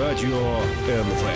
Радіо НВ.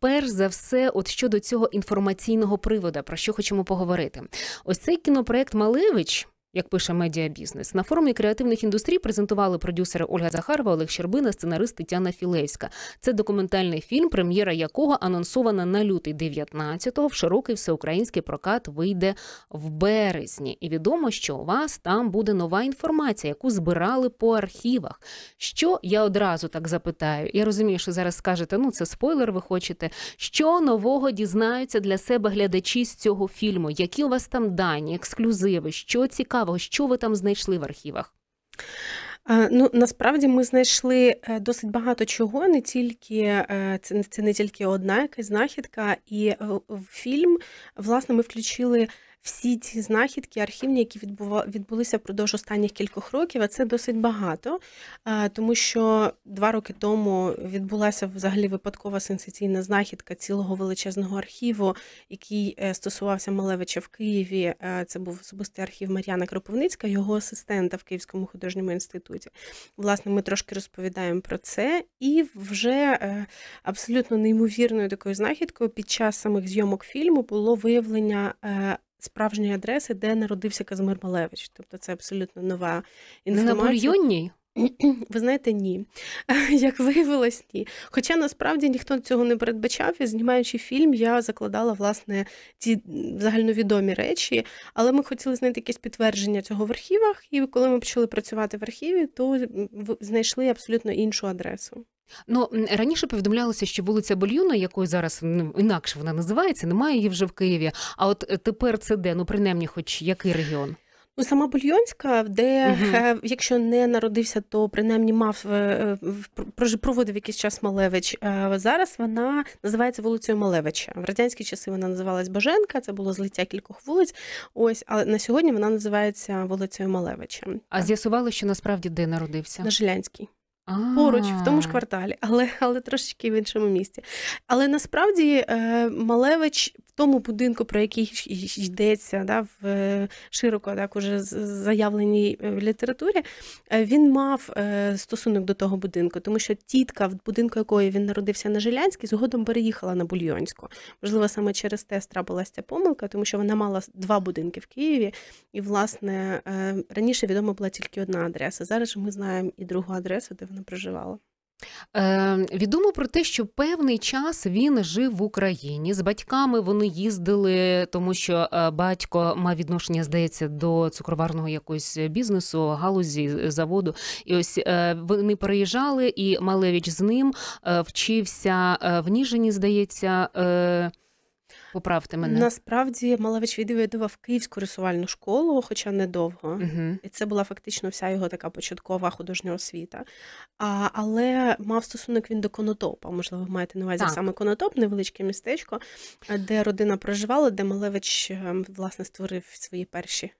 Перш за все, от щодо цього інформаційного приводу про що хочемо поговорити, ось цей кінопроект Малевич. Як пише медіабізнес, на форумі креативних індустрій презентували продюсери Ольга Захарова, Олег Щербина, сценарист Тетяна Філевська. Це документальний фільм, прем'єра якого анонсована на лютий 19-го в широкий всеукраїнський прокат вийде в березні. І відомо, що у вас там буде нова інформація, яку збирали по архівах. Що я одразу так запитаю? Я розумію, що зараз скажете, ну це спойлер, ви хочете. Що нового дізнаються для себе глядачі з цього фільму? Які у вас там дані, ексклюзиви? Що цікаво? цікавого, що ви там знайшли в архівах? Е, ну насправді ми знайшли е, досить багато чого, не тільки е, це це не тільки одна якась знахідка, і в фільм власне ми включили всі ці знахідки архівні, які відбува відбулися впродовж останніх кількох років, а це досить багато, е, тому що два роки тому відбулася взагалі випадкова сенсаційна знахідка цілого величезного архіву, який е, стосувався Малевича в Києві. Е, це був особистий архів Мар'яна Кропивницька, його асистента в Київському художньому інституті. Власне, ми трошки розповідаємо про це, і вже абсолютно неймовірною такою знахідкою під час самих зйомок фільму було виявлення справжньої адреси, де народився Казимир Малевич. Тобто це абсолютно нова інформація. Не ви знаєте, ні. Як виявилось, ні. Хоча насправді ніхто цього не передбачав, і знімаючи фільм, я закладала власне ці загальновідомі речі, але ми хотіли знайти якесь підтвердження цього в архівах, і коли ми почали працювати в архіві, то знайшли абсолютно іншу адресу. Ну раніше повідомлялося, що вулиця Больюна, якою зараз ну, інакше вона називається, немає її вже в Києві. А от е, тепер це де? Ну принаймні, хоч який регіон? Ну, сама Бульйонська, де угу. якщо не народився, то принаймні мав е, проводив якийсь час Малевич. Зараз вона називається вулицею Малевича. В радянські часи вона називалась Боженка, це було злиття кількох вулиць. Ось, але на сьогодні вона називається вулицею Малевича. А з'ясували, що насправді де народився? На Жилянській. А-а-а. поруч, в тому ж кварталі, але але трошечки в іншому місці. Але насправді е, Малевич тому будинку, про який йдеться да, в е, широко так уже заявленій е, в літературі, е, він мав стосунок до того будинку, тому що тітка, в будинку якої він народився на Жилянській, згодом переїхала на Бульйонську. Можливо, саме через те страпилася ця помилка, тому що вона мала два будинки в Києві, і, власне, раніше відома була тільки одна адреса. Зараз ми знаємо і другу адресу, де вона проживала. Е, Відомо про те, що певний час він жив в Україні. З батьками вони їздили, тому що е, батько мав відношення, здається, до цукроварного якогось бізнесу, галузі заводу. І ось е, вони переїжджали, і Малевич з ним е, вчився е, в Ніжині, здається. Е, Поправте мене. Насправді Малевич відвідував Київську рисувальну школу, хоча недовго. Угу. І це була фактично вся його така початкова художня освіта. А, Але мав стосунок він до Конотопа. Можливо, ви маєте на увазі так. саме Конотоп, невеличке містечко, е, де родина проживала, де Малевич ем, власне створив свої перші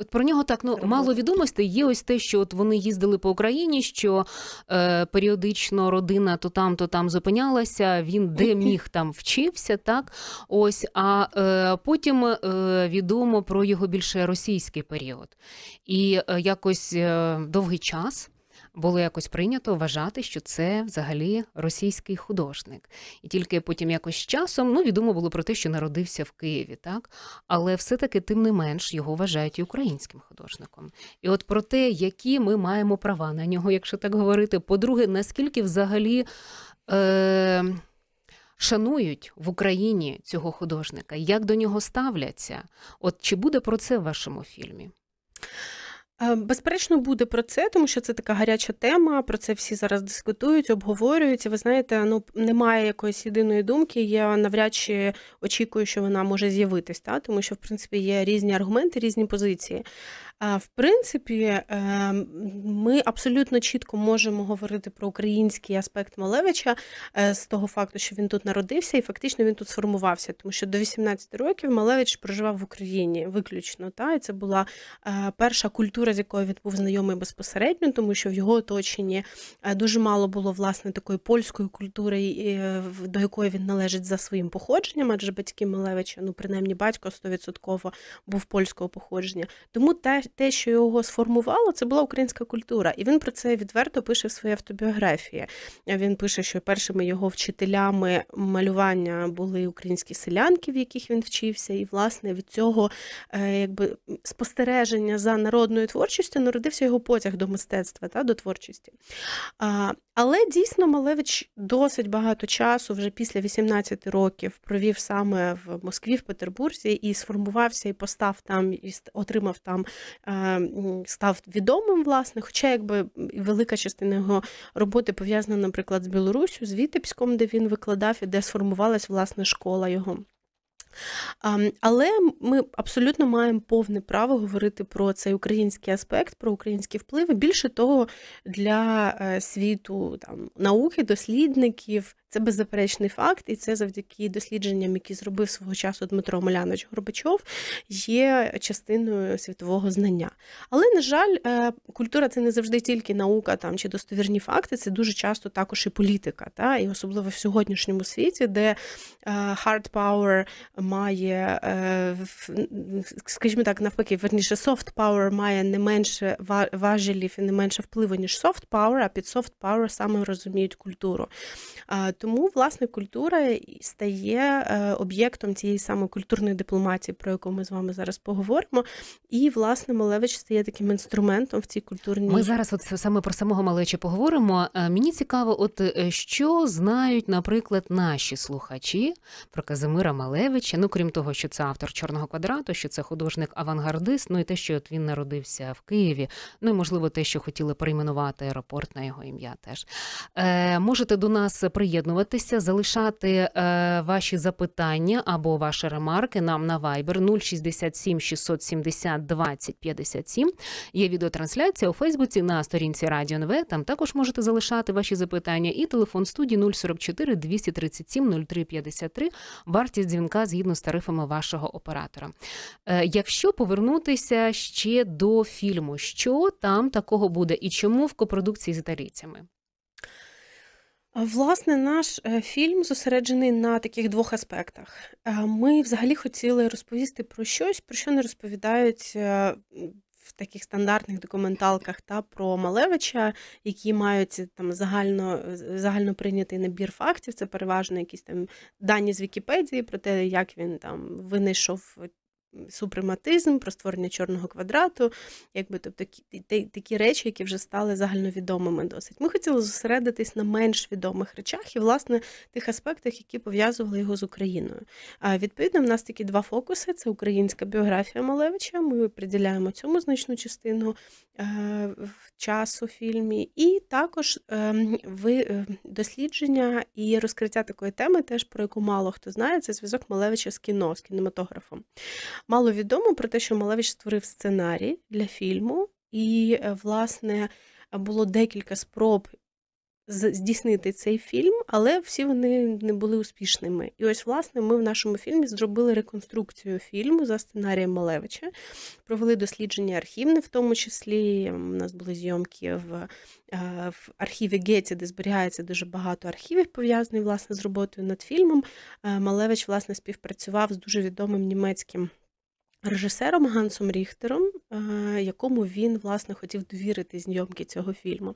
От про нього так ну мало відомостей. Є ось те, що от вони їздили по Україні, що е, періодично родина то там, то там зупинялася. Він де міг там вчився, так ось. А е, потім е, відомо про його більше російський період, і е, якось е, довгий час було якось прийнято вважати, що це взагалі російський художник, і тільки потім якось часом ну відомо було про те, що народився в Києві, так але все-таки тим не менш його вважають і українським художником. І от про те, які ми маємо права на нього, якщо так говорити, по-друге, наскільки взагалі. Е- Шанують в Україні цього художника, як до нього ставляться? От чи буде про це в вашому фільмі? Е, безперечно, буде про це, тому що це така гаряча тема. Про це всі зараз дискутують, обговорюють. І Ви знаєте, ну немає якоїсь єдиної думки. Я навряд чи очікую, що вона може з'явитись, та тому що в принципі є різні аргументи, різні позиції. В принципі, ем, ми абсолютно чітко можемо говорити про український аспект Малевича е, з того факту, що він тут народився, і фактично він тут сформувався, тому що до 18 років Малевич проживав в Україні виключно. Та? І це була е, перша культура, з якою він був знайомий безпосередньо, тому що в його оточенні е, дуже мало було власне такої польської культури, до якої він належить за своїм походженням, адже батьки Малевича, ну принаймні батько 100% був польського походження. Тому те, те, що його сформувало, це була українська культура. І він про це відверто пише в своїй автобіографії. Він пише, що першими його вчителями малювання були українські селянки, в яких він вчився, і власне від цього е, якби спостереження за народною творчістю народився його потяг до мистецтва та до творчості. Але дійсно Малевич досить багато часу, вже після 18 років, провів саме в Москві, в Петербурзі і сформувався, і постав там, і отримав там став відомим, власне, хоча якби велика частина його роботи пов'язана, наприклад, з Білорусю, з Вітебськом, де він викладав і де сформувалась власне школа його. Але ми абсолютно маємо повне право говорити про цей український аспект, про українські впливи. Більше того, для е, світу там науки, дослідників, це беззаперечний факт, і це завдяки дослідженням, які зробив свого часу Дмитро Малянович Горбачов, є частиною світового знання. Але, на жаль, е, культура це не завжди тільки наука там чи достовірні факти, це дуже часто також і політика, та і особливо в сьогоднішньому світі, де е, hard power має, е, скажімо так, навпаки, верніше soft power має не менше важелів і не менше впливу, ніж soft power, а під soft power саме розуміють культуру. Тому, власне, культура стає е, об'єктом цієї самої культурної дипломатії, про яку ми з вами зараз поговоримо. І, власне, Малевич стає таким інструментом в цій культурній. Ми зараз от саме про самого Малевича поговоримо. Е, мені цікаво, от е, що знають, наприклад, наші слухачі про Казимира Малевича. Ну, крім того, що це автор чорного квадрату, що це художник-авангардист, ну і те, що от він народився в Києві. Ну і можливо, те, що хотіли перейменувати аеропорт на його ім'я, теж Е, можете до нас приєднати доєднуватися, залишати е, ваші запитання або ваші ремарки нам на Viber 067 670 20 57. Є відеотрансляція у Фейсбуці на сторінці Радіо НВ. Там також можете залишати ваші запитання. І телефон студії 044 237 0353. Вартість дзвінка згідно з тарифами вашого оператора. Е, якщо повернутися ще до фільму, що там такого буде і чому в копродукції з італійцями? Власне, наш е, фільм зосереджений на таких двох аспектах. Е, ми взагалі хотіли розповісти про щось, про що не розповідають е, в таких стандартних документалках та про Малевича, які мають там загально загально прийнятий набір фактів. Це переважно якісь там дані з Вікіпедії про те, як він там винайшов супрематизм, про створення чорного квадрату, якби тобто такі, такі речі, які вже стали загальновідомими досить. Ми хотіли зосередитись на менш відомих речах і, власне, тих аспектах, які пов'язували його з Україною. А відповідно, в нас такі два фокуси: це українська біографія Малевича. Ми приділяємо цьому значну частину часу е, в фільмі, і також ем, ви е, дослідження і розкриття такої теми, теж про яку мало хто знає, це зв'язок Малевича з кіно, з кінематографом. Мало відомо про те, що Малевич створив сценарій для фільму, і, е, власне, було декілька спроб здійснити цей фільм, але всі вони не були успішними. І ось, власне, ми в нашому фільмі зробили реконструкцію фільму за сценарієм Малевича, провели дослідження архівне, в тому числі у нас були зйомки в е, в архіві Геті, де зберігається дуже багато архівів, пов'язаних власне з роботою над фільмом. Е, малевич власне співпрацював з дуже відомим німецьким режисером Гансом Ріхтером, е, якому він власне хотів довірити знімки цього фільму.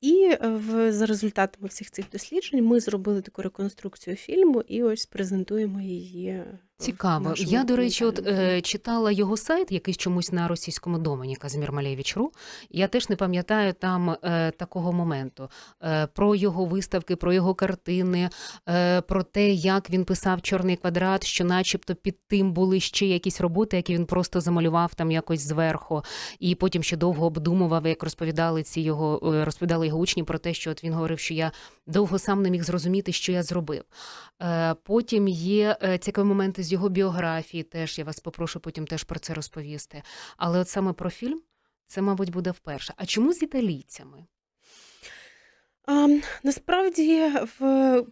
І е, в за результатами всіх цих досліджень ми зробили таку реконструкцію фільму і ось презентуємо її е, Цікаво. Я до речі, от е, читала його сайт, якийсь чомусь на російському домені Казмір Малєвіч.ру. Я теж не пам'ятаю там е, такого моменту е, про його виставки, про його картини, е, про те, як він писав чорний квадрат, що, начебто, під тим були ще якісь роботи, які він просто замалював там якось зверху, і потім ще довго обдумував, як розповідали ці його е, розповідали його учні про те, що от він говорив, що я довго сам не міг зрозуміти, що я зробив. Е, Потім є е, цікаві моменти з його біографії теж я вас попрошу потім теж про це розповісти. Але от саме про фільм це, мабуть, буде вперше. А чому з італійцями? А, насправді в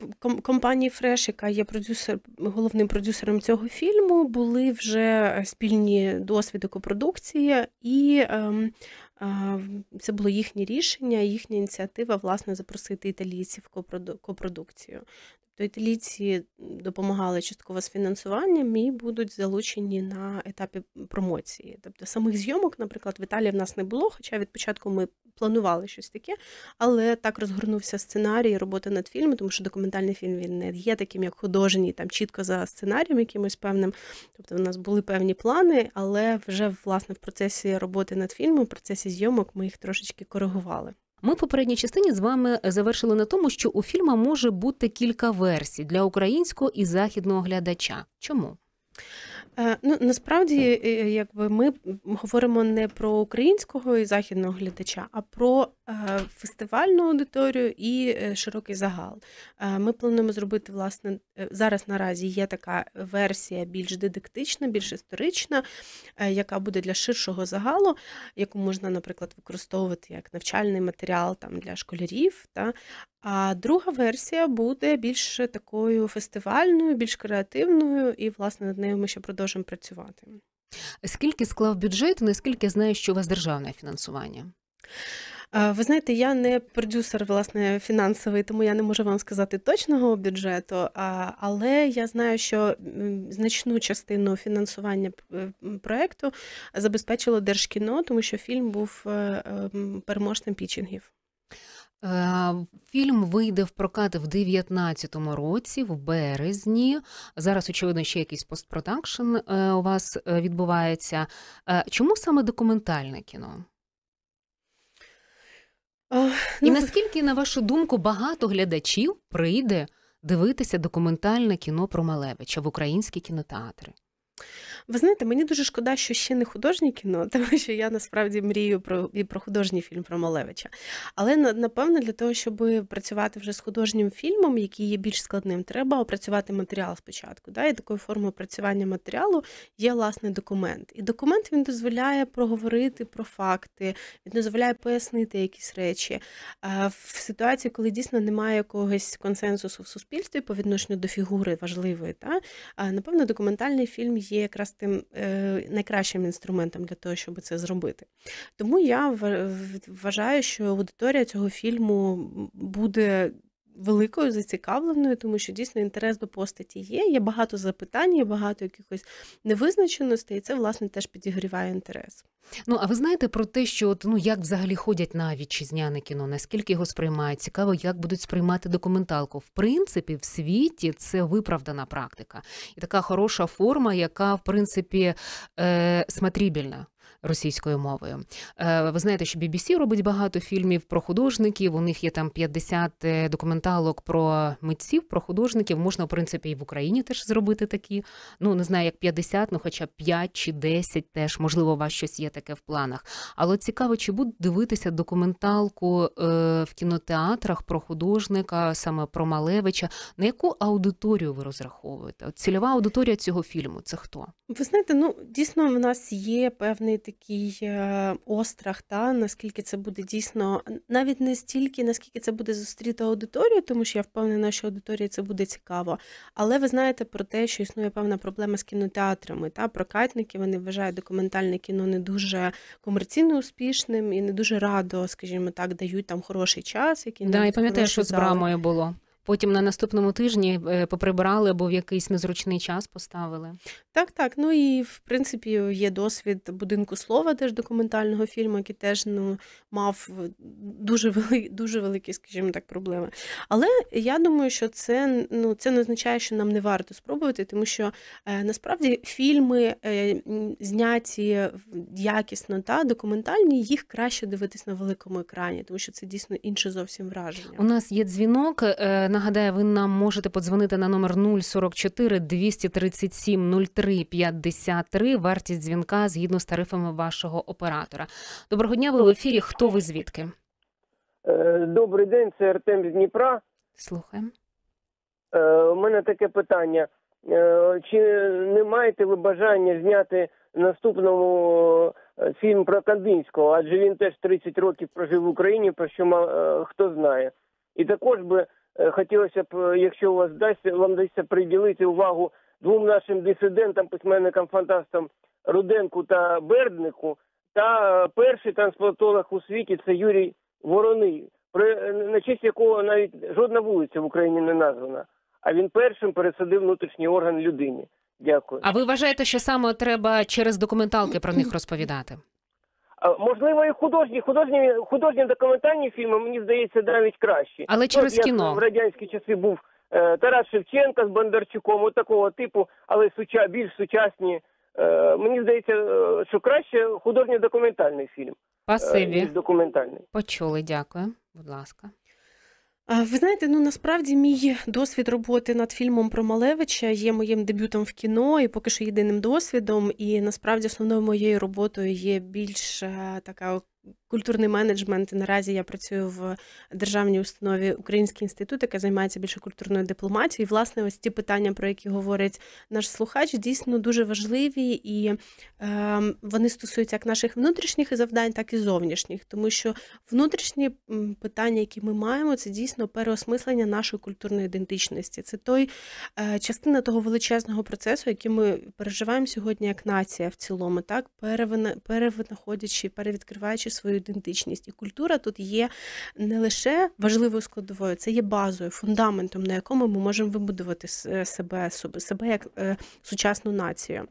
компанії Фреш, яка є продюсер, головним продюсером цього фільму, були вже спільні досвіди копродукції, і а, ем, а, це було їхнє рішення, їхня ініціатива власне запросити італійців в копродукцію то італійці допомагали частково з фінансуванням і будуть залучені на етапі промоції. Тобто самих зйомок, наприклад, в Італії в нас не було, хоча від початку ми планували щось таке, але так розгорнувся сценарій роботи над фільмом, тому що документальний фільм він не є таким, як художній, там чітко за сценарієм якимось певним. Тобто в нас були певні плани, але вже власне в процесі роботи над фільмом, в процесі зйомок ми їх трошечки коригували. Ми в попередній частині з вами е, завершили на тому, що у фільма може бути кілька версій для українського і західного глядача. Чому? Е, ну насправді, е, е, якби ми говоримо не про українського і західного глядача, а про фестивальну аудиторію і широкий загал. Ми плануємо зробити власне зараз. Наразі є така версія більш дидактична, більш історична, яка буде для ширшого загалу, яку можна, наприклад, використовувати як навчальний матеріал там для школярів. Та? А друга версія буде більш такою фестивальною, більш креативною, і, власне, над нею ми ще продовжимо працювати. Скільки склав бюджет, наскільки знаю, що у вас державне фінансування? Ви знаєте, я не продюсер власне фінансовий, тому я не можу вам сказати точного бюджету, але я знаю, що значну частину фінансування е, проекту забезпечило держкіно, тому що фільм був е, ем, переможцем пічінгів. Фільм вийде в прокат в 2019 році, в березні. Зараз, очевидно, ще якийсь постпродакшн е, у вас е, відбувається. Е, чому саме документальне кіно? О, І ну, наскільки, на вашу думку, багато глядачів прийде дивитися документальне кіно про Малевича в українські кінотеатри? Ви знаєте, мені дуже шкода, що ще не художнє кіно, ну, тому що я насправді мрію про і про художній фільм про Малевича. Але напевно, для того, щоб працювати вже з художнім фільмом, який є більш складним, треба опрацювати матеріал спочатку. Да? І такою формою опрацювання матеріалу є власне документ. І документ він дозволяє проговорити про факти, він дозволяє пояснити якісь речі. В ситуації, коли дійсно немає якогось консенсусу в суспільстві по відношенню до фігури важливої, да? напевно, документальний фільм є якраз тим е, найкращим інструментом для того, щоб це зробити. Тому я вважаю, що аудиторія цього фільму буде великою зацікавленою, тому що дійсно інтерес до постаті є. Є багато запитань, є багато якихось невизначеностей, і це власне теж підігріває інтерес. Ну а ви знаєте про те, що от ну як взагалі ходять на вітчизняне кіно? Наскільки його сприймають? Цікаво, як будуть сприймати документалку? В принципі, в світі це виправдана практика і така хороша форма, яка в принципі е, смотрібільна російською мовою. Е, ви знаєте, що BBC робить багато фільмів про художників. У них є там 50 е, документалок про митців, про художників. Можна, в принципі, і в Україні теж зробити такі. Ну не знаю, як 50, ну хоча б 5 чи 10 теж можливо, у вас щось є таке в планах. Але цікаво, чи будуть дивитися документалку е, в кінотеатрах про художника, саме про Малевича. На яку аудиторію ви розраховуєте? От Цільова аудиторія цього фільму це хто? Ви знаєте, ну дійсно в нас є певний такий великий е, острах, та наскільки це буде дійсно, навіть не стільки, наскільки це буде зустріти аудиторію, тому що я впевнена, що аудиторії це буде цікаво. Але ви знаєте про те, що існує певна проблема з кінотеатрами. Та прокатники вони вважають документальне кіно не дуже комерційно успішним і не дуже радо, скажімо так, дають там хороший час. який да, і пам'ятаю, що з брамою було потім на наступному тижні е, поприбирали або в якийсь незручний час поставили. Так, так. Ну і в принципі є досвід будинку слова, теж документального фільму, який теж ну, мав е, дуже вели, дуже великі, скажімо так, проблеми. Але я думаю, що це ну це не означає, що нам не варто спробувати, тому що е, насправді фільми зняті якісно та документальні, їх краще дивитись на великому екрані, тому що це дійсно інше зовсім враження. У нас є дзвінок. Нагадаю, ви нам можете подзвонити на номер 044 237 03 53. Вартість дзвінка згідно з тарифами вашого оператора. Доброго дня, ви в ефірі. Хто ви звідки? Е, добрий день, це Артем з Дніпра. Слухаємо. Е, у мене таке питання. Е, чи не маєте ви бажання зняти наступному фільм про Кандинського? Адже він теж 30 років прожив в Україні, про що хто знає. І також би Е, хотілося б, е, якщо у вас дасть вам вдасться приділити увагу двом нашим дисидентам, письменникам, фантастам Руденку та Берднику. Та е, перший трансплантолог у світі це Юрій Вороний, на честь якого навіть жодна вулиця в Україні не названа. А він першим пересадив внутрішній орган людині. Дякую. А ви вважаєте, що саме треба через документалки про них розповідати? Можливо, і художні, художні, художні документальні фільми, мені здається, навіть краще. Але ну, через От, кіно. в радянські часи був е, Тарас Шевченка з Бондарчуком, от такого типу, але суча, більш сучасні. Е, мені здається, е, що краще художньо документальний фільм. Пасибі. Документальний. Почули, дякую, будь ласка. Ви знаєте, ну насправді мій досвід роботи над фільмом про Малевича є моїм дебютом в кіно і поки що єдиним досвідом. І насправді основною моєю роботою є більш е, така Культурний менеджмент наразі я працюю в державній установі Український інститут, яка займається більше культурною дипломатією. І, Власне, ось ті питання, про які говорить наш слухач, дійсно дуже важливі, і е, вони стосуються як наших внутрішніх завдань, так і зовнішніх, тому що внутрішні питання, які ми маємо, це дійсно переосмислення нашої культурної ідентичності. Це той е, частина того величезного процесу, який ми переживаємо сьогодні як нація в цілому, так перевинаходячи, перевідкриваючи свою ідентичність і культура тут є не лише важливою складовою, це є базою, фундаментом, на якому ми можемо вибудувати е, себе себе як е, сучасну націю.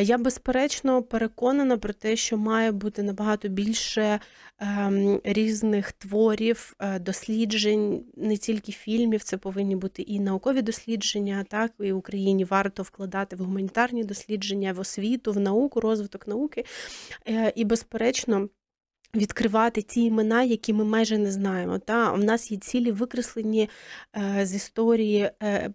Я безперечно переконана про те, що має бути набагато більше ем, різних творів, е, досліджень, не тільки фільмів, це повинні бути і наукові дослідження, так і Україні варто вкладати в гуманітарні дослідження, в освіту, в науку, розвиток науки. І, безперечно, Відкривати ті імена, які ми майже не знаємо. Та У нас є цілі викреслені е, з історії е,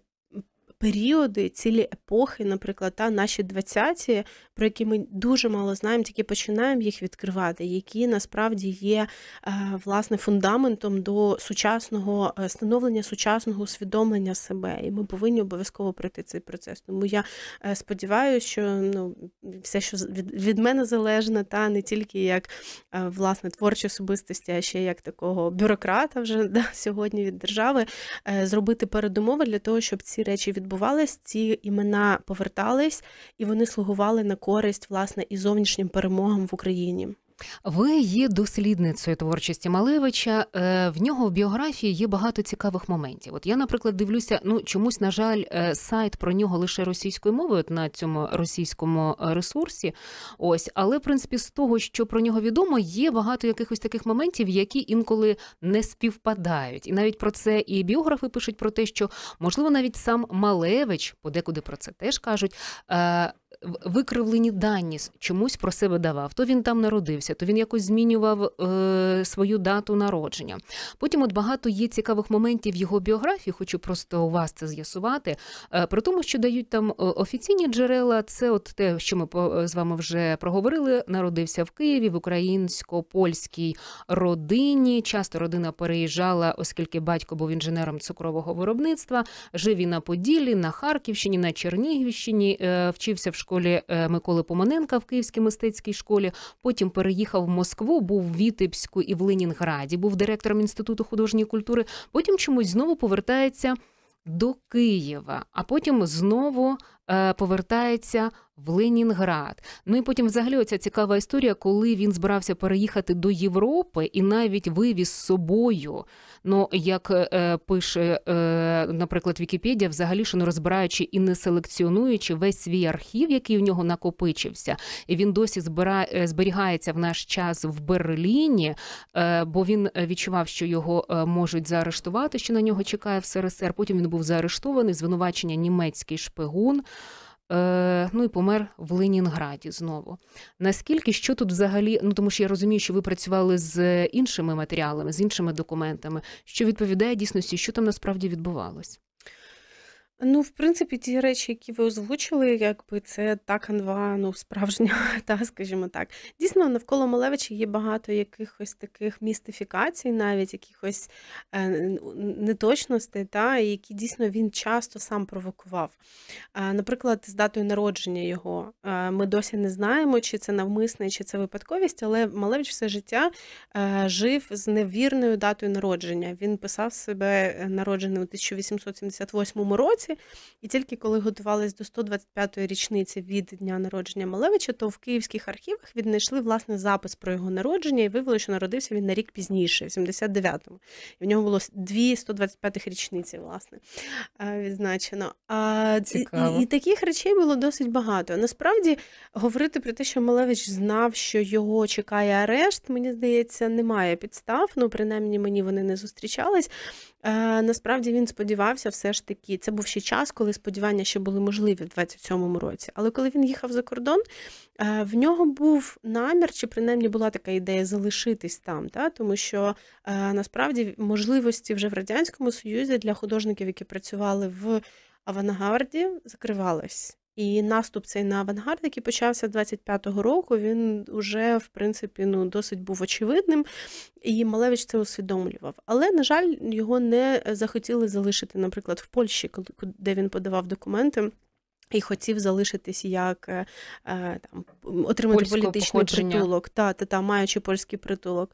періоди, цілі епохи, наприклад, та наші 20-ті, про які ми дуже мало знаємо, тільки починаємо їх відкривати, які насправді є е, власне фундаментом до сучасного е, становлення сучасного усвідомлення себе. І ми повинні обов'язково пройти цей процес. Тому я е, сподіваюся, що ну все, що від, від мене залежно, та не тільки як власне творчої особистості, а ще як такого бюрократа вже да, сьогодні від держави, зробити передумови для того, щоб ці речі відбувалися відбувалось, ці імена повертались і вони слугували на користь власне і зовнішнім перемогам в Україні. Ви є дослідницею творчості Малевича. Е, в нього в біографії є багато цікавих моментів. От я, наприклад, дивлюся, ну чомусь, на жаль, е, сайт про нього лише російською мовою от на цьому російському е, ресурсі. Ось, але в принципі з того, що про нього відомо, є багато якихось таких моментів, які інколи не співпадають. І навіть про це і біографи пишуть про те, що можливо навіть сам Малевич, подекуди про це теж кажуть викривлені дані чомусь про себе давав. То він там народився, то він якось змінював е, свою дату народження. Потім от багато є цікавих моментів його біографії, хочу просто у вас це з'ясувати. Е, про тому, що дають там е, офіційні джерела, це от те, що ми е, з вами вже проговорили. Народився в Києві в українсько-польській родині. Часто родина переїжджала, оскільки батько був інженером цукрового виробництва. Жив він на Поділі, на Харківщині, на Чернігівщині, е, вчився в школі школі е, Миколи Поманенка в Київській мистецькій школі. Потім переїхав в Москву, був в Вітебську і в Ленінграді, був директором інституту художньої культури. Потім чомусь знову повертається до Києва, а потім знову Е, повертається в Ленінград. Ну і потім, взагалі, оця цікава історія, коли він збирався переїхати до Європи і навіть вивіз з собою. Ну як е, е пише, е, наприклад, Вікіпедія, взагалі ж не ну, розбираючи і не селекціонуючи весь свій архів, який в нього накопичився, і він досі збирає е, зберігається в наш час в Берліні, е, бо він відчував, що його можуть заарештувати, що на нього чекає в СРСР. Потім він був заарештований. Звинувачення німецький шпигун. Е, ну і помер в Ленінграді знову. Наскільки що тут взагалі? Ну тому що я розумію, що ви працювали з іншими матеріалами, з іншими документами, що відповідає дійсності, що там насправді відбувалось? Ну, в принципі, ті речі, які ви озвучили, якби це та канва, ну, справжня, та, скажімо так. Дійсно, навколо Малевича є багато якихось таких містифікацій, навіть якихось е, неточностей, та, які дійсно він часто сам провокував. Е, наприклад, з датою народження його е, ми досі не знаємо, чи це навмисне, чи це випадковість, але Малевич все життя е, жив з невірною датою народження. Він писав себе е, народжений у 1878 році році. І тільки коли готувалися до 125-ї річниці від дня народження Малевича, то в київських архівах віднайшли власне запис про його народження і виявили, що народився він на рік пізніше, в 79-му. І в нього було дві 125-х річниці, власне, е, відзначено. А, І, і таких речей було досить багато. Насправді говорити про те, що Малевич знав, що його чекає арешт, мені здається, немає підстав. Ну, принаймні мені вони не зустрічались. Е, Насправді він сподівався, все ж таки, це був ще час, коли сподівання ще були можливі в 27-му році. Але коли він їхав за кордон, е, в нього був намір, чи принаймні була така ідея залишитись там, та? тому що е, насправді можливості вже в радянському союзі для художників, які працювали в авангарді, закривались. І наступ цей на авангард, який почався 25-го року, він вже, в принципі, ну досить був очевидним. І Малевич це усвідомлював. Але, на жаль, його не е, захотіли залишити, наприклад, в Польщі, де він подавав документи і хотів залишитись як е, е, там отримати Польського політичний походження. притулок, та, та та маючи польський притулок,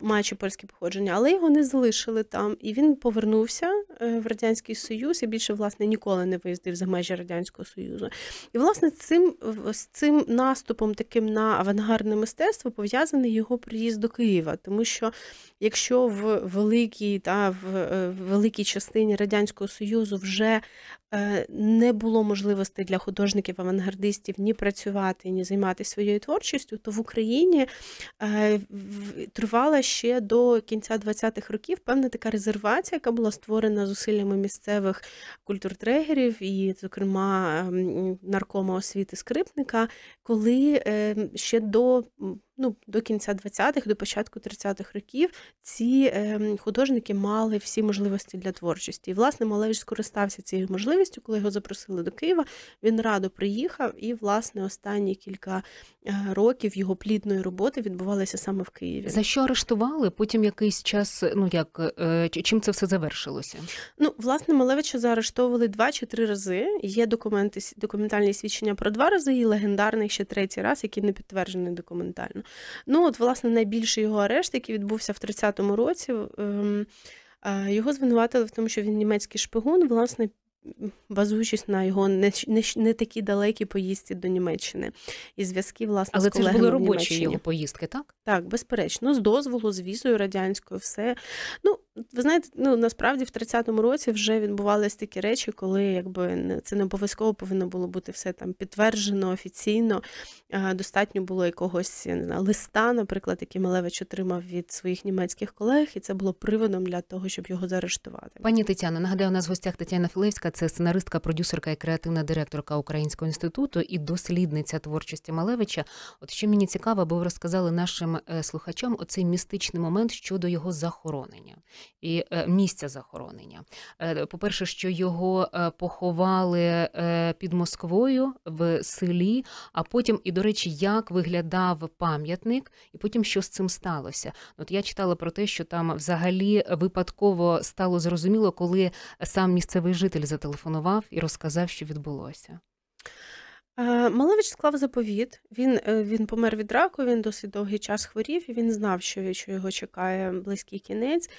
маючи польське походження, але його не залишили там. І він повернувся е, в радянський союз і більше власне ніколи не виїздив за межі радянського союзу. І власне цим з цим наступом, таким на авангардне мистецтво, пов'язаний його приїзд до Києва, тому що якщо в великій та в великій частині радянського союзу вже не було можливо можливостей для художників-авангардистів ні працювати, ні займатися своєю творчістю, то в Україні е, тривала ще до кінця 20-х років певна така резервація, яка була створена зусиллями місцевих культуртрегерів і, зокрема, ем, наркома освіти скрипника, коли ем, ще до ну, до кінця 20-х, до початку 30-х років ці ем, художники мали всі можливості для творчості. І, власне, Малевич скористався цією можливістю, коли його запросили до Києва. Він радо приїхав, і, власне, останні кілька е, років його плідної роботи відбувалися саме в Києві. За що арештували? Потім якийсь час, ну як е, чим це все завершилося? Ну, власне, Малевича заарештовували два чи три рази. Є документи документальні свідчення про два рази, і легендарний ще третій раз, який не підтверджений документально. Ну, от, власне, найбільший його арешт, який відбувся в 30-му році, ем, е, його звинуватили в тому, що він німецький шпигун, власне, базуючись на його не не, не такі далекі поїздці до Німеччини і зв'язки власне Але з колегами це ж були робочі його поїздки, так? Так, безперечно, ну, з дозволу, з візою радянською, все. Ну, ви знаєте, ну насправді в 30-му році вже відбувалися такі речі, коли якби це не обов'язково повинно було бути все там підтверджено офіційно. Достатньо було якогось не знаю, листа, наприклад, який Малевич отримав від своїх німецьких колег, і це було приводом для того, щоб його заарештувати. Пані Тетяна, нагадаю, у нас в гостях Тетяна Філевська це сценаристка, продюсерка і креативна директорка Українського інституту і дослідниця творчості Малевича. От що мені цікаво, бо ви розказали нашим е, слухачам оцей містичний момент щодо його захоронення і е, місця захоронення. Е, по-перше, що його поховали під Москвою в селі, а потім, і до речі, як виглядав пам'ятник, і потім що з цим сталося. От я читала про те, що там взагалі випадково стало зрозуміло, коли сам місцевий житель за зателефонував і розказав, що відбулося. Е, Малевич склав заповіт. Він е, він помер від раку, він досить довгий час хворів, і він знав, що що його чекає близький кінець,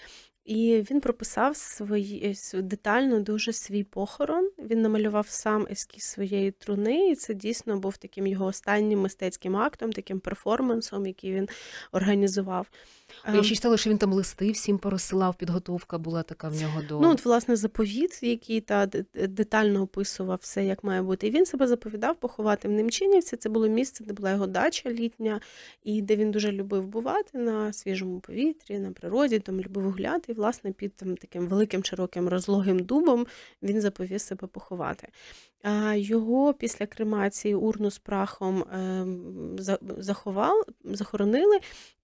і він прописав свої, е, детально дуже свій похорон. Він намалював сам ескіз своєї труни, і це дійсно був таким його останнім мистецьким актом, таким перформансом, який він організував. А я е, ще читала, що він там листи всім порозсилав, підготовка була така в нього до. Ну, от, власне, заповіт, який та детально описував все, як має бути. І він себе заповідав поховати в Немчинівці. Це було місце, де була його дача літня, і де він дуже любив бувати на свіжому повітрі, на природі, там любив гуляти. І, власне, під там таким великим, широким розлогим дубом він заповів себе поховати. А його після кремації урну з прахом ем, заховав, захоронили.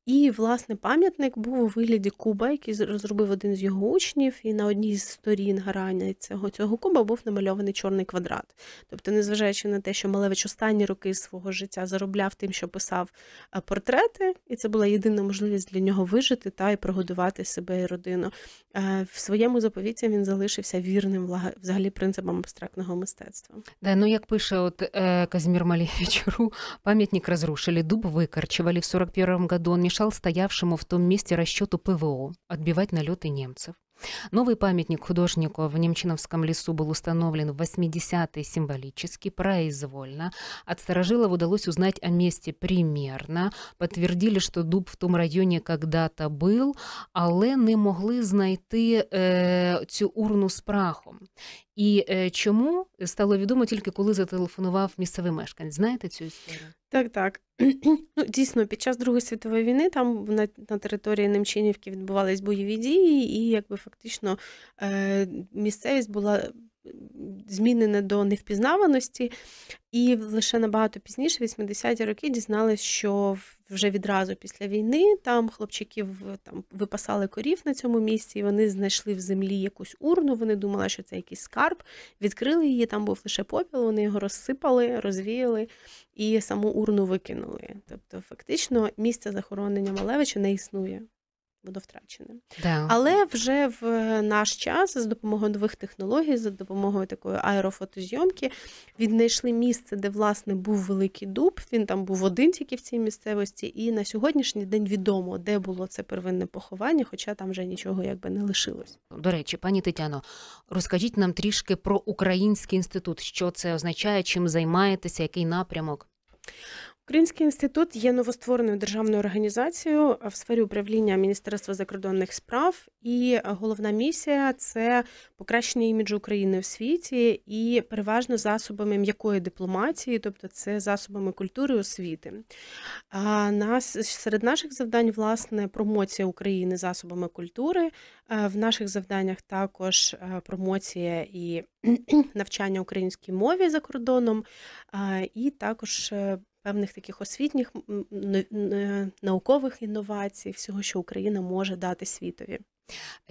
І, власне, пам'ятник був у вигляді куба, який розробив один з його учнів, і на одній з сторін грання цього цього куба був намальований чорний квадрат. Тобто, незважаючи на те, що Малевич останні роки свого життя заробляв тим, що писав е, портрети, і це була єдина можливість для нього вижити та і прогодувати себе і родину. Е, в своєму заповіті він залишився вірним взагалі принципам абстрактного мистецтва. Да, ну як пише от е, Казимір Малевич пам'ятник розрушили, дуб викорчували в 41-му году мешал стоявшему в том месте расчету ПВО отбивать налеты немцев. Новый памятник художнику в Немчиновском лесу был установлен в 80-е символически, произвольно. От Старожилов удалось узнать о месте примерно. Подтвердили, що дуб в тому районі когда-то був, але не могли знайти е, цю урну з прахом. І е, э, чому э, стало відомо тільки коли зателефонував місцевий мешканець. Знаєте цю історію? Так, так. Ну, Дійсно, під час Другої світової війни там на на території Немчинівки відбувались бойові дії, і якби фактично е, місцевість була е, змінена до невпізнаваності, і лише набагато пізніше, 80-ті роки, дізналися, що вже відразу після війни там хлопчиків е, там випасали корів на цьому місці, і вони знайшли в землі якусь урну. Вони думали, що це якийсь скарб, відкрили її. Там був лише попіл. Вони його розсипали, розвіяли і саму урну викинули. Тобто, фактично, місце захоронення Малевича не існує. Воно втрачене, да. але вже в наш час з допомогою нових технологій, за допомогою такої аерофотозйомки, віднайшли місце, де власне був великий дуб. Він там був один тільки в цій місцевості, і на сьогоднішній день відомо, де було це первинне поховання, хоча там вже нічого якби не лишилось. До речі, пані Тетяно, розкажіть нам трішки про український інститут, що це означає, чим займаєтеся, який напрямок. Кримський інститут є новоствореною державною організацією в сфері управління Міністерства закордонних справ, і головна місія це покращення іміджу України в світі і переважно засобами м'якої дипломатії, тобто це засобами культури освіти. А нас серед наших завдань власне промоція України засобами культури. В наших завданнях також промоція і навчання українській мові за кордоном, і також е, певних таких освітніх наукових інновацій, всього, що Україна може дати світові.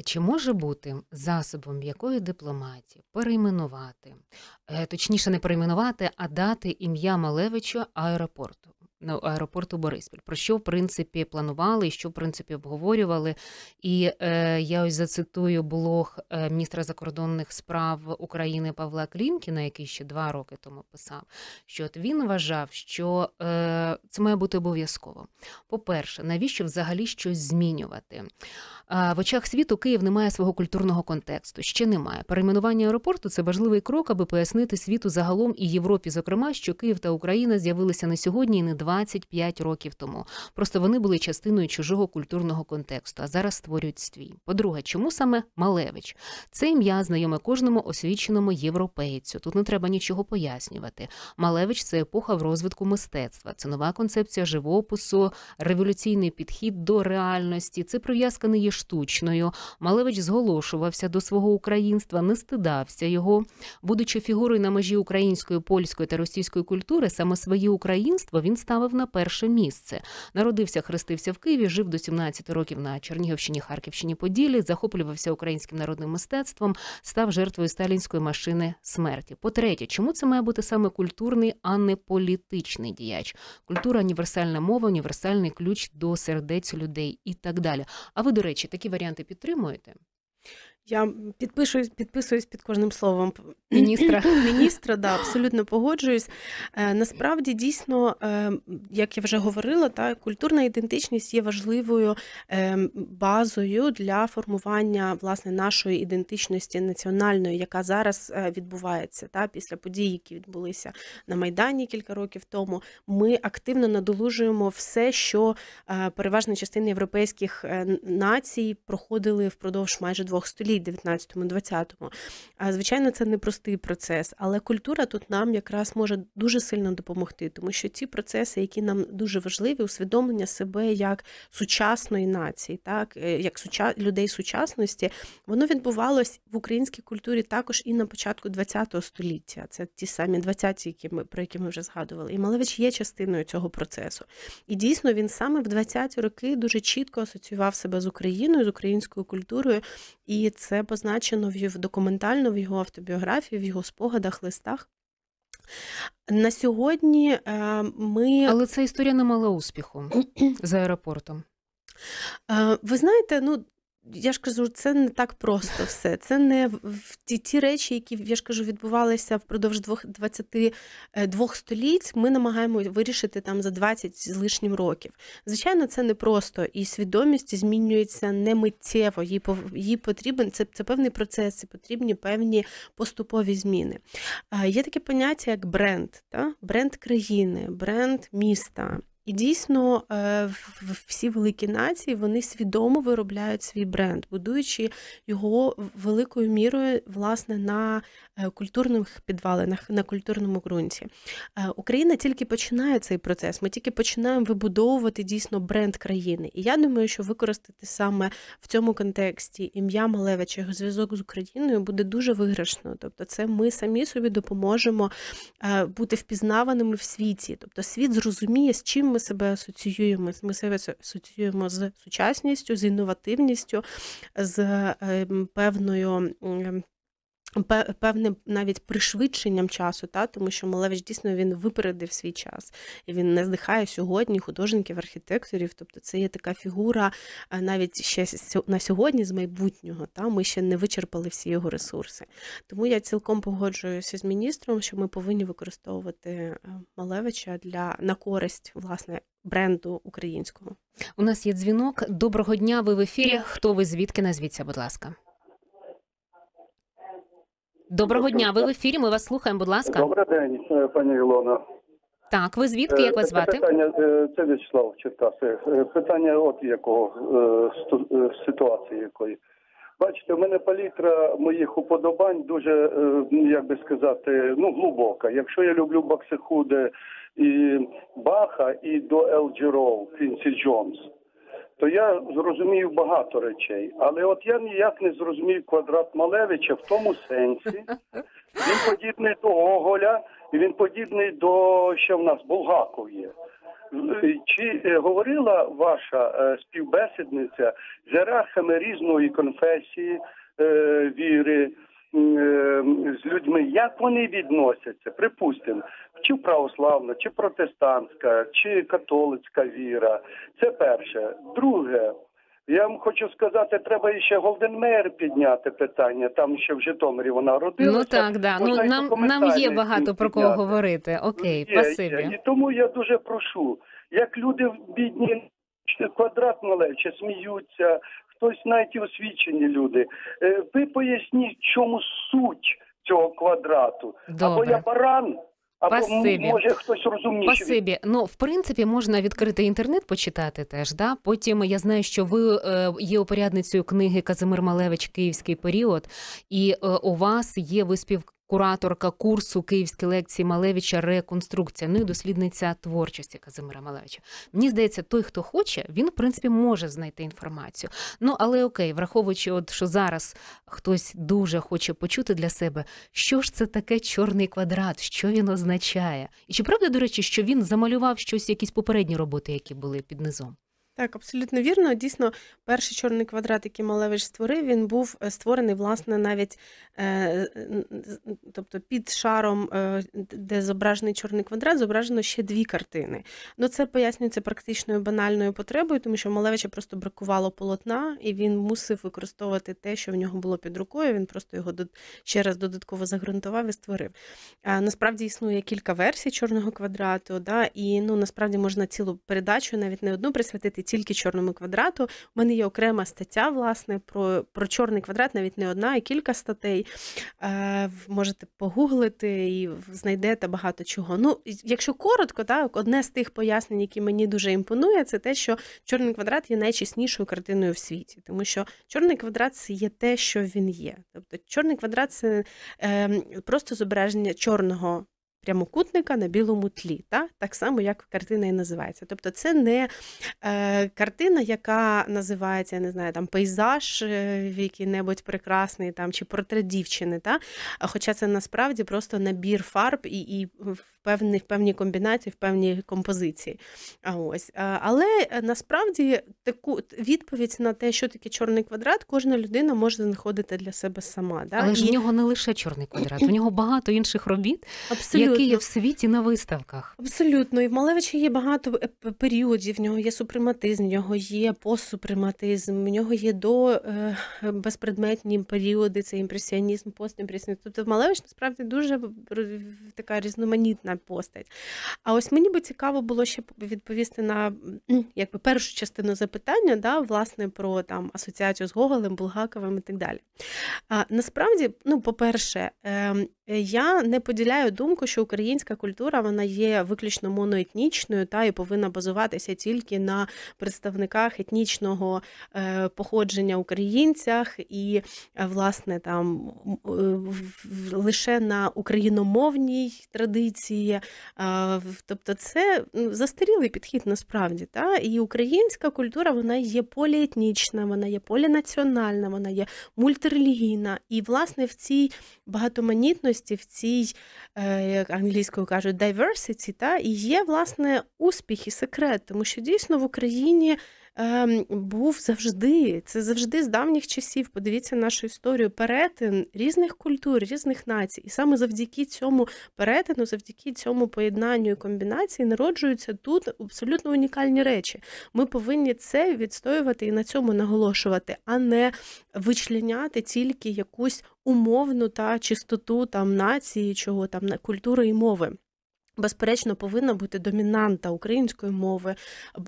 Чи може бути засобом якої дипломатії перейменувати, е, точніше, не перейменувати, а дати ім'я Малевичу аеропорту? аеропорту Бориспіль. Про що в принципі планували, і що в принципі обговорювали. І е, я ось зацитую блог е, міністра закордонних справ України Павла Клінкіна, який ще два роки тому писав, що от він вважав, що е, це має бути обов'язково. По-перше, навіщо взагалі щось змінювати? Е, в очах світу Київ не має свого культурного контексту. Ще немає. Перейменування аеропорту це важливий крок, аби пояснити світу загалом і Європі, зокрема, що Київ та Україна з'явилися не сьогодні і не два. 25 років тому. Просто вони були частиною чужого культурного контексту, а зараз створюють свій. По-друге, чому саме Малевич? Це ім'я знайоме кожному освіченому європейцю. Тут не треба нічого пояснювати. Малевич це епоха в розвитку мистецтва, це нова концепція живопису, революційний підхід до реальності. Це прив'язка не є штучною. Малевич зголошувався до свого українства, не стидався його, будучи фігурою на межі української, польської та російської культури, саме своє українство він став поставив на перше місце. Народився, хрестився в Києві, жив до 17 років на Чернігівщині, Харківщині, Поділі, захоплювався українським народним мистецтвом, став жертвою сталінської машини смерті. По третє, чому це має бути саме культурний, а не політичний діяч? Культура універсальна мова, універсальний ключ до сердець людей і так далі. А ви, до речі, такі варіанти підтримуєте? Я підпишуюсь, підписуюсь під кожним словом міністра. Міністра, да, абсолютно погоджуюсь. Е, насправді, дійсно, е, як я вже говорила, та культурна ідентичність є важливою е, базою для формування власне нашої ідентичності національної, яка зараз е, відбувається. Та після подій, які відбулися на Майдані кілька років тому. Ми активно надолужуємо все, що е, переважна частина європейських е, націй проходили впродовж майже двох століть. 19-20-му. Звичайно, це непростий процес, але культура тут нам якраз може дуже сильно допомогти, тому що ці процеси, які нам дуже важливі, усвідомлення себе як сучасної нації, так е, як суча... людей сучасності, воно відбувалось в українській культурі також і на початку ХХ століття. Це ті самі 20-ті, які ми про які ми вже згадували. І Малевич є частиною цього процесу. І дійсно він саме в 20-ті роки дуже чітко асоціював себе з Україною, з українською культурою. І це це позначено в документально в його автобіографії, в його спогадах, листах. На сьогодні е, ми. Але ця історія не мала успіху з аеропортом. Е, ви знаєте, ну я ж кажу, це не так просто все. Це не в ті ті речі, які я ж кажу, відбувалися впродовж двох е, двох століть. Ми намагаємося вирішити там за 20 з лишнім років. Звичайно, це не просто і свідомість змінюється не миттєво. Їй їй потрібен це це певний процес, і потрібні певні поступові зміни. Е, є таке поняття як бренд, та бренд країни, бренд міста. І дійсно е, всі великі нації вони свідомо виробляють свій бренд, будуючи його великою мірою власне на е, культурних підвалинах, на культурному ґрунті. Е, Україна тільки починає цей процес. Ми тільки починаємо вибудовувати дійсно бренд країни. І я думаю, що використати саме в цьому контексті ім'я Малевича, його зв'язок з Україною буде дуже виграшно. Тобто, це ми самі собі допоможемо бути впізнаваними в світі. Тобто, світ зрозуміє, з чим ми ми себе асоціюємо. Ми себе асоціюємо з сучасністю, з інновативністю, з е, певною певним навіть пришвидшенням часу, та тому що Малевич дійсно він випередив свій час і він не здихає сьогодні художників, архітекторів. Тобто це є така фігура, е, навіть ще на сьогодні з майбутнього. Та ми ще не вичерпали всі його ресурси. Тому я цілком погоджуюся з міністром, що ми повинні використовувати е, Малевича для на користь власне бренду українського. У нас є дзвінок. Доброго дня. Ви в ефірі. Хто ви звідки? Назвіться, будь ласка. Доброго дня. Ви в ефірі. Ми вас слухаємо. Будь ласка. Добрий день, е, пані Ілона. Так, ви звідки е, як вас звати? Питання е, це Вячеслав Черкаси. Питання от якого ситуації якої. Бачите, У мене палітра моїх уподобань дуже, як би сказати, ну глибока. Якщо я люблю Баксихуде і Баха, і до Елджеров, Фінсі Джонс то я зрозумів багато речей. Але от я ніяк не зрозумів квадрат Малевича в тому сенсі. Він подібний до Гоголя, і він подібний до ще в нас Булгаков є. Чи е, говорила ваша е, співбесідниця з ерахами різної конфесії, е, віри, Е, з людьми, як вони відносяться, припустимо, чи православна, чи протестантська, чи католицька віра. Це перше. Друге. Я вам хочу сказати, треба ще Голденмейер підняти питання, там ще в Житомирі вона родилася. Ну так, да. ну нам нам є багато про кого підняти. говорити. Окей, ну, є, пасибі. Є. І тому я дуже прошу, як люди бідні квадрат малечі, сміються, хтось навіть освічені люди. Е, ви поясніть, чому суть цього квадрату Добре. або я баран. Або Пасибі. може хтось розуміє. Пасибі. Ну в принципі можна відкрити інтернет, почитати теж. Да, потім я знаю, що ви е, є упорядницею книги Казимир Малевич Київський період, і е, у вас є ви спів кураторка курсу Київські лекції Малевича Реконструкція, ну і дослідниця творчості Казимира Малевича. Мені здається, той, хто хоче, він в принципі може знайти інформацію. Ну але окей, враховуючи, от що зараз хтось дуже хоче почути для себе, що ж це таке чорний квадрат, що він означає, і чи правда до речі, що він замалював щось, якісь попередні роботи, які були під низом? Так, абсолютно вірно. Дійсно, перший чорний квадрат, який Малевич створив, він був е, створений, власне, навіть е, тобто під шаром, е, де зображений чорний квадрат, зображено ще дві картини. Ну, це пояснюється практичною банальною потребою, тому що Малевича просто бракувало полотна, і він мусив використовувати те, що в нього було під рукою. Він просто його ще раз додатково загрунтував і створив. А, Насправді існує кілька версій чорного квадрату, да, і ну насправді можна цілу передачу, навіть не одну присвятити тільки чорному квадрату. У мене є окрема стаття, власне, про про чорний квадрат, навіть не одна, а кілька статей. Е, Можете погуглити і знайдете багато чого. Ну, якщо коротко, так одне з тих пояснень, які мені дуже імпонує, це те, що чорний квадрат є найчеснішою картиною в світі, тому що чорний квадрат це є те, що він є. Тобто чорний квадрат це е, просто зображення чорного прямокутника на білому тлі, та? так само, як картина і називається. Тобто це не е, картина, яка називається, я не знаю, там пейзаж е, який-небудь прекрасний там, чи портрет дівчини. Та? Хоча це насправді просто набір фарб і і в певні, в певні комбінації, в певній композиції. А ось. Е, але е, насправді таку відповідь на те, що таке чорний квадрат, кожна людина може знаходити для себе сама. Та? Але і... ж нього не лише чорний квадрат, у нього багато інших робіт. Абсолютно які є в світі на виставках. Абсолютно, і в Малевича є багато е, періодів. В нього є супрематизм, в нього є постсупрематизм, в нього є до е, безпредметні періоди, це імпресіонізм, постімпресіонізм. Тобто Малевич насправді дуже така різноманітна постать. А ось мені би цікаво було ще відповісти на якби першу частину запитання, да, власне, про там асоціацію з Гоголем, Булгаковим і так далі. А, Насправді, ну, по-перше, е, Е, я не поділяю думку, що українська культура вона є виключно моноетнічною, та і повинна базуватися тільки на представниках етнічного е, походження українцях і, е, власне, там лише на україномовній традиції. Тобто, це застарілий підхід насправді. Та? І українська культура вона є поліетнічна, вона є полінаціональна, вона є мультирелігійна. І, власне, в цій багатоманітності участі в цій, е, як англійською кажуть, diversity, та, і є, власне, успіх і секрет, тому що дійсно в Україні Ем, був завжди. Це завжди з давніх часів. Подивіться нашу історію перетин різних культур, різних націй. І саме завдяки цьому перетину, завдяки цьому поєднанню і комбінації народжуються тут абсолютно унікальні речі. Ми повинні це відстоювати і на цьому наголошувати, а не вичленяти тільки якусь умовну та чистоту там нації, чого там культури і мови. Безперечно, повинна бути домінанта української мови,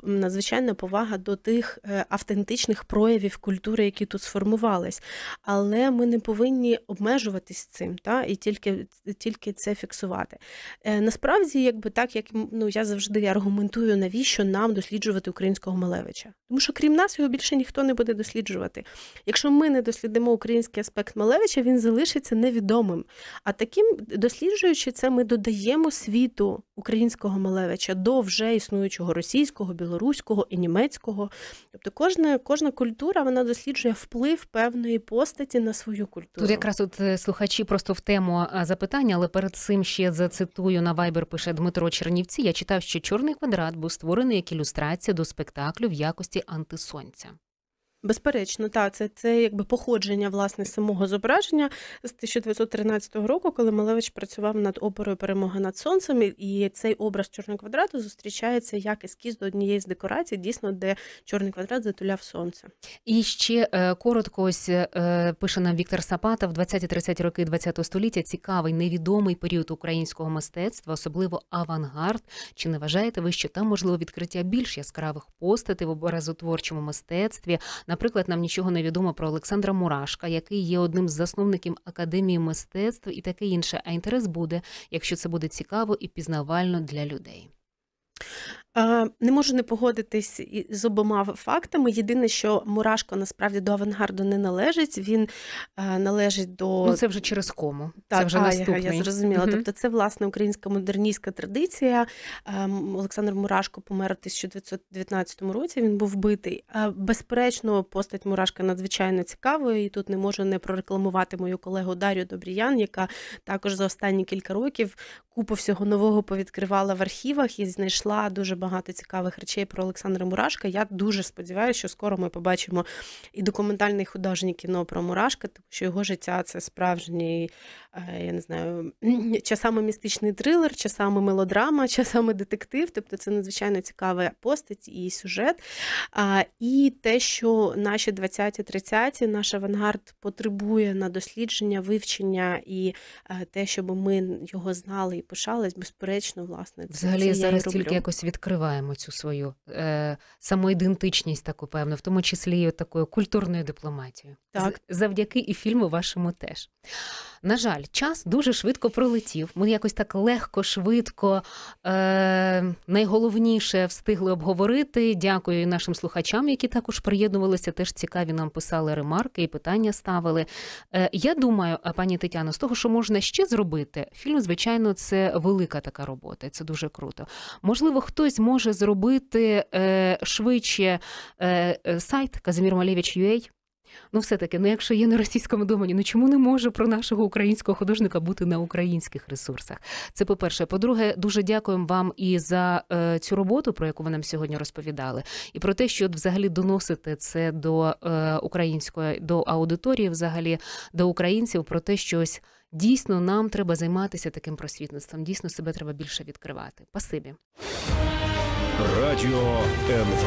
надзвичайна повага до тих е, автентичних проявів культури, які тут сформувались. Але ми не повинні обмежуватись цим та, і тільки тільки це фіксувати. Е, насправді, якби так, як ну, я завжди аргументую, навіщо нам досліджувати українського Малевича. Тому що крім нас його більше ніхто не буде досліджувати. Якщо ми не дослідимо український аспект Малевича, він залишиться невідомим. А таким досліджуючи це, ми додаємо світу світу українського Малевича до вже існуючого російського, білоруського і німецького. Тобто, кожна кожна культура вона досліджує вплив певної постаті на свою культуру. Тут якраз от е, слухачі просто в тему запитання, але перед цим ще зацитую на Вайбер. Пише Дмитро Чернівці. Я читав, що чорний квадрат був створений як ілюстрація до спектаклю в якості антисонця. Безперечно, так, це це якби походження власне самого зображення з 1913 року, коли Малевич працював над оперою Перемога над сонцем, і цей образ чорного квадрату зустрічається як ескіз до однієї з декорацій, дійсно, де чорний квадрат затуляв сонце. І ще е, коротко ось е, пише нам Віктор Сапата в 20-30 роки ХХ століття цікавий невідомий період українського мистецтва, особливо авангард. Чи не вважаєте ви, що там можливо відкриття більш яскравих постатей в образотворчому мистецтві? Наприклад, нам нічого не відомо про Олександра Мурашка, який є одним з засновників академії мистецтв і таке інше. А інтерес буде, якщо це буде цікаво і пізнавально для людей. Е, не можу не погодитись з обома фактами. Єдине, що Мурашко насправді до авангарду не належить, він е, належить до. Ну, Це вже через кому. Так, це вже а, наступний. Я, я зрозуміла. Угу. Тобто, це власне українська модерністська традиція. Е, Олександр Мурашко помер у 1919 році, він був вбитий. Безперечно, постать Мурашка надзвичайно цікавою. і тут не можу не прорекламувати мою колегу Дар'ю Добріян, яка також за останні кілька років купу всього нового повідкривала в архівах і знайшла дуже багато цікавих речей про Олександра Мурашка. Я дуже сподіваюся, що скоро ми побачимо і документальне художнє кіно про Мурашка, тому що його життя це справжній Е, я не знаю, часами містичний трилер, часами мелодрама, часами детектив. Тобто це надзвичайно цікава постать і сюжет. І те, що наші 20-30-ті, наш авангард потребує на дослідження, вивчення і е, те, щоб ми його знали і пишались, безперечно, власне, це взагалі це зараз я тільки якось відкриваємо цю свою е, самоідентичність, таку певно, в тому числі і такою культурною дипломатією. Так завдяки і фільму вашому теж. На жаль жаль, час дуже швидко пролетів. Ми якось так легко, швидко, е, найголовніше встигли обговорити. Дякую нашим слухачам, які також приєднувалися. Теж цікаві нам писали ремарки і питання ставили. Е, Я думаю, пані Тетяно, з того, що можна ще зробити, фільм, звичайно, це велика така робота. Це дуже круто. Можливо, хтось може зробити е, швидше е, е сайт Казимір Малєвич.ua, Ну, все-таки, ну якщо є на російському домені, ну чому не може про нашого українського художника бути на українських ресурсах? Це по-перше. По-друге, дуже дякуємо вам і за е, цю роботу, про яку ви нам сьогодні розповідали, і про те, що взагалі доносите це до е, української, до аудиторії, взагалі до українців, про те, що ось дійсно нам треба займатися таким просвітництвом. Дійсно, себе треба більше відкривати. Пасибі. Радіо НВ.